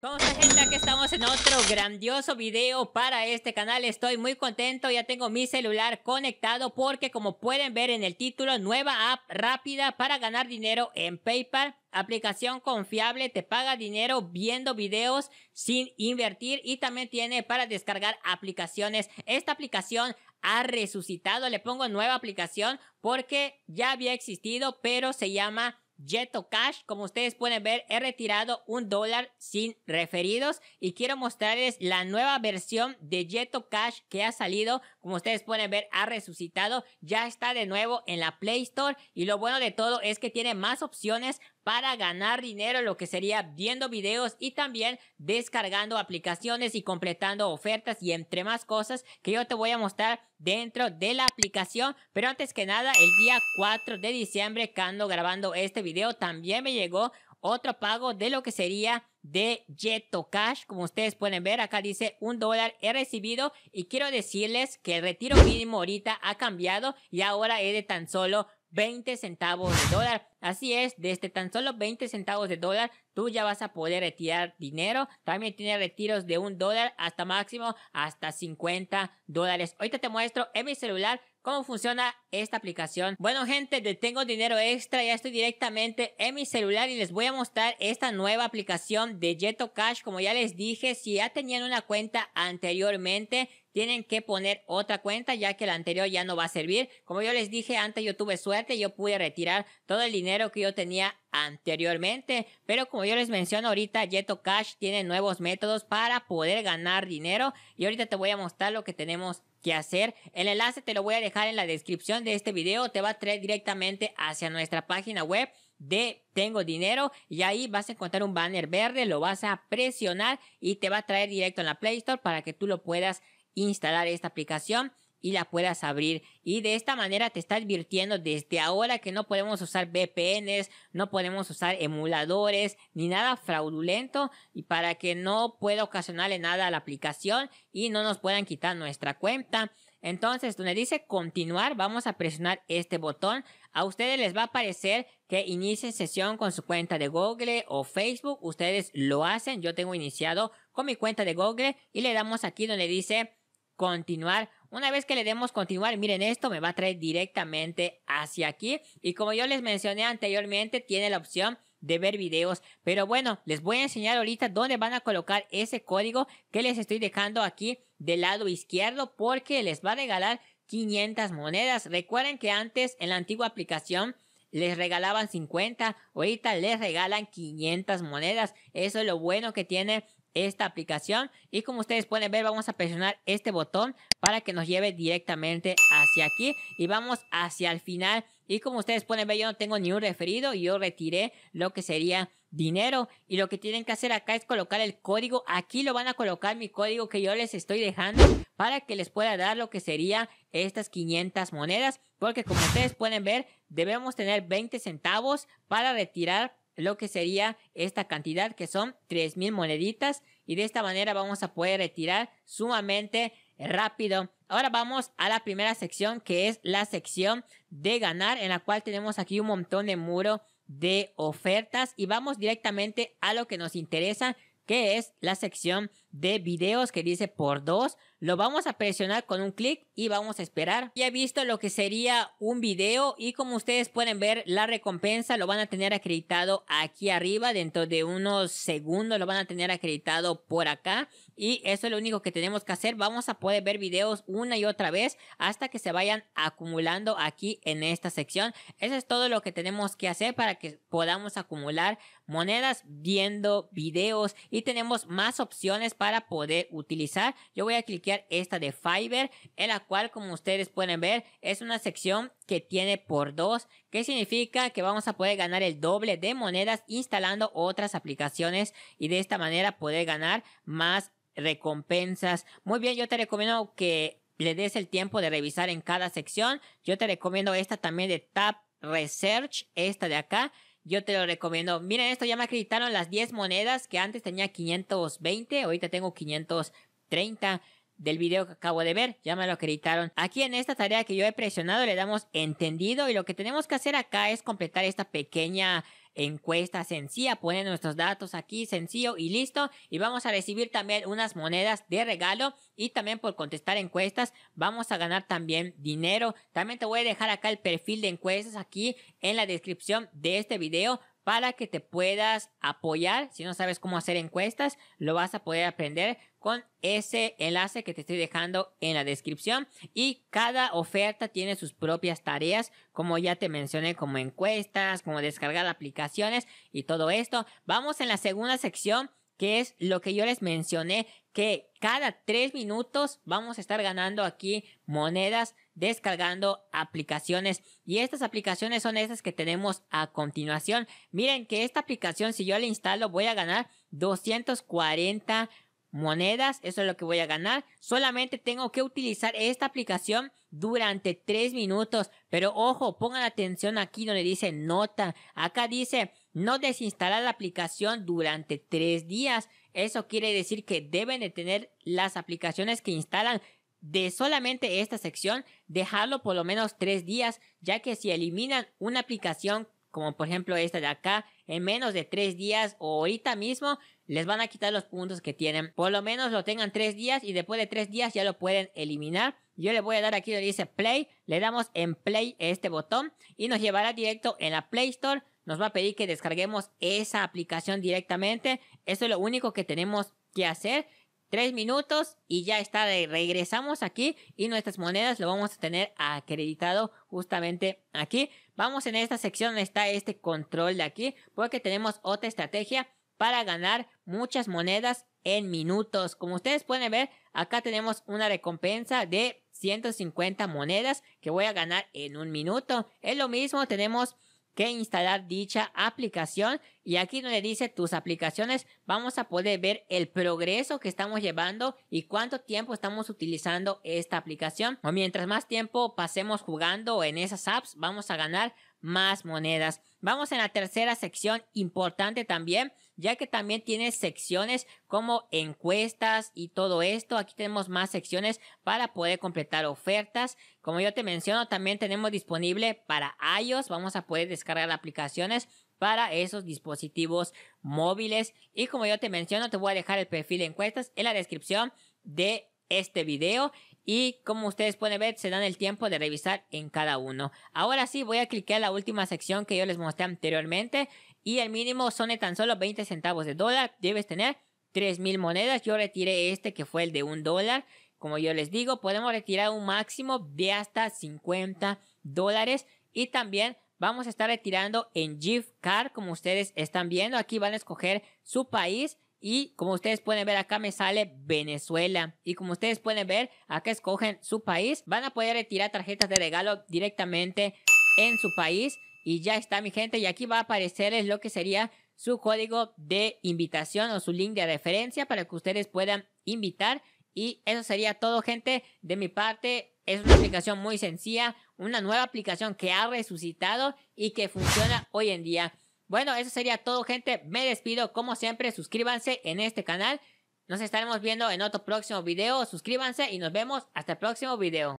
¿Cómo gente? Aquí estamos en otro grandioso video para este canal. Estoy muy contento, ya tengo mi celular conectado porque como pueden ver en el título, nueva app rápida para ganar dinero en PayPal. Aplicación confiable, te paga dinero viendo videos sin invertir y también tiene para descargar aplicaciones. Esta aplicación ha resucitado, le pongo nueva aplicación porque ya había existido, pero se llama Jeto Cash, como ustedes pueden ver, he retirado un dólar sin referidos y quiero mostrarles la nueva versión de Jeto Cash que ha salido. Como ustedes pueden ver, ha resucitado, ya está de nuevo en la Play Store y lo bueno de todo es que tiene más opciones para ganar dinero, lo que sería viendo videos y también descargando aplicaciones y completando ofertas y entre más cosas que yo te voy a mostrar dentro de la aplicación. Pero antes que nada, el día 4 de diciembre, cuando grabando este video, también me llegó otro pago de lo que sería de Jeto Cash. Como ustedes pueden ver, acá dice un dólar he recibido y quiero decirles que el retiro mínimo ahorita ha cambiado y ahora es de tan solo 20 centavos de dólar. Así es, desde este tan solo 20 centavos de dólar tú ya vas a poder retirar dinero. También tiene retiros de un dólar hasta máximo hasta 50 dólares. Ahorita te muestro en mi celular cómo funciona esta aplicación. Bueno gente, tengo dinero extra, ya estoy directamente en mi celular y les voy a mostrar esta nueva aplicación de Jeto Cash. Como ya les dije, si ya tenían una cuenta anteriormente, tienen que poner otra cuenta ya que la anterior ya no va a servir. Como yo les dije antes, yo tuve suerte, yo pude retirar todo el dinero que yo tenía anteriormente, pero como yo les menciono ahorita, Yeto Cash tiene nuevos métodos para poder ganar dinero y ahorita te voy a mostrar lo que tenemos que hacer. El enlace te lo voy a dejar en la descripción de este video, te va a traer directamente hacia nuestra página web de tengo dinero y ahí vas a encontrar un banner verde, lo vas a presionar y te va a traer directo en la Play Store para que tú lo puedas instalar esta aplicación y la puedas abrir. Y de esta manera te está advirtiendo desde ahora que no podemos usar VPNs, no podemos usar emuladores, ni nada fraudulento, y para que no pueda ocasionarle nada a la aplicación y no nos puedan quitar nuestra cuenta. Entonces, donde dice continuar, vamos a presionar este botón. A ustedes les va a aparecer que inicie sesión con su cuenta de Google o Facebook. Ustedes lo hacen. Yo tengo iniciado con mi cuenta de Google y le damos aquí donde dice continuar. Una vez que le demos continuar, miren esto, me va a traer directamente hacia aquí. Y como yo les mencioné anteriormente, tiene la opción de ver videos. Pero bueno, les voy a enseñar ahorita dónde van a colocar ese código que les estoy dejando aquí del lado izquierdo porque les va a regalar 500 monedas. Recuerden que antes en la antigua aplicación les regalaban 50, ahorita les regalan 500 monedas. Eso es lo bueno que tiene esta aplicación y como ustedes pueden ver vamos a presionar este botón para que nos lleve directamente hacia aquí y vamos hacia el final y como ustedes pueden ver yo no tengo ni un referido yo retiré lo que sería dinero y lo que tienen que hacer acá es colocar el código aquí lo van a colocar mi código que yo les estoy dejando para que les pueda dar lo que sería estas 500 monedas porque como ustedes pueden ver debemos tener 20 centavos para retirar lo que sería esta cantidad que son 3000 moneditas y de esta manera vamos a poder retirar sumamente rápido. Ahora vamos a la primera sección que es la sección de ganar en la cual tenemos aquí un montón de muro de ofertas y vamos directamente a lo que nos interesa que es la sección de videos que dice por dos. Lo vamos a presionar con un clic y vamos a esperar. Ya he visto lo que sería un video y como ustedes pueden ver la recompensa lo van a tener acreditado aquí arriba. Dentro de unos segundos lo van a tener acreditado por acá. Y eso es lo único que tenemos que hacer. Vamos a poder ver videos una y otra vez hasta que se vayan acumulando aquí en esta sección. Eso es todo lo que tenemos que hacer para que podamos acumular monedas viendo videos y tenemos más opciones para poder utilizar. Yo voy a cliquear esta de Fiverr, en la cual como ustedes pueden ver es una sección que tiene por dos, que significa que vamos a poder ganar el doble de monedas instalando otras aplicaciones y de esta manera poder ganar más recompensas. Muy bien, yo te recomiendo que le des el tiempo de revisar en cada sección. Yo te recomiendo esta también de Tab Research, esta de acá, yo te lo recomiendo. Miren esto, ya me acreditaron las 10 monedas que antes tenía 520, ahorita tengo 530 del video que acabo de ver, ya me lo acreditaron. Aquí en esta tarea que yo he presionado le damos entendido y lo que tenemos que hacer acá es completar esta pequeña encuesta sencilla, ponen nuestros datos aquí sencillo y listo y vamos a recibir también unas monedas de regalo y también por contestar encuestas vamos a ganar también dinero. También te voy a dejar acá el perfil de encuestas aquí en la descripción de este video para que te puedas apoyar. Si no sabes cómo hacer encuestas, lo vas a poder aprender con ese enlace que te estoy dejando en la descripción y cada oferta tiene sus propias tareas como ya te mencioné como encuestas como descargar aplicaciones y todo esto vamos en la segunda sección que es lo que yo les mencioné que cada tres minutos vamos a estar ganando aquí monedas descargando aplicaciones y estas aplicaciones son esas que tenemos a continuación miren que esta aplicación si yo la instalo voy a ganar 240 monedas, eso es lo que voy a ganar. Solamente tengo que utilizar esta aplicación durante 3 minutos. Pero ojo, pongan atención aquí donde dice nota. Acá dice no desinstalar la aplicación durante 3 días. Eso quiere decir que deben de tener las aplicaciones que instalan de solamente esta sección, dejarlo por lo menos 3 días, ya que si eliminan una aplicación como por ejemplo esta de acá, en menos de tres días o ahorita mismo les van a quitar los puntos que tienen. Por lo menos lo tengan tres días y después de tres días ya lo pueden eliminar. Yo le voy a dar aquí donde dice play, le damos en play este botón y nos llevará directo en la Play Store. Nos va a pedir que descarguemos esa aplicación directamente. Eso es lo único que tenemos que hacer tres minutos y ya está, regresamos aquí y nuestras monedas lo vamos a tener acreditado justamente aquí. Vamos en esta sección, está este control de aquí, porque tenemos otra estrategia para ganar muchas monedas en minutos. Como ustedes pueden ver, acá tenemos una recompensa de 150 monedas que voy a ganar en un minuto. Es lo mismo, tenemos que instalar dicha aplicación y aquí donde dice tus aplicaciones vamos a poder ver el progreso que estamos llevando y cuánto tiempo estamos utilizando esta aplicación o mientras más tiempo pasemos jugando en esas apps vamos a ganar más monedas. Vamos en la tercera sección importante también ya que también tiene secciones como encuestas y todo esto. Aquí tenemos más secciones para poder completar ofertas. Como yo te menciono, también tenemos disponible para iOS. Vamos a poder descargar aplicaciones para esos dispositivos móviles. Y como yo te menciono, te voy a dejar el perfil de encuestas en la descripción de este video y como ustedes pueden ver se dan el tiempo de revisar en cada uno. Ahora sí voy a clicar la última sección que yo les mostré anteriormente y el mínimo son de tan solo 20 centavos de dólar. Debes tener 3.000 monedas. Yo retiré este que fue el de un dólar. Como yo les digo, podemos retirar un máximo de hasta 50 dólares. Y también vamos a estar retirando en gift card, como ustedes están viendo. Aquí van a escoger su país. Y como ustedes pueden ver acá me sale Venezuela. Y como ustedes pueden ver acá escogen su país. Van a poder retirar tarjetas de regalo directamente en su país. Y ya está mi gente, y aquí va a aparecerles lo que sería su código de invitación o su link de referencia para que ustedes puedan invitar. Y eso sería todo gente de mi parte. Es una aplicación muy sencilla, una nueva aplicación que ha resucitado y que funciona hoy en día. Bueno, eso sería todo gente. Me despido como siempre. Suscríbanse en este canal. Nos estaremos viendo en otro próximo video. Suscríbanse y nos vemos hasta el próximo video.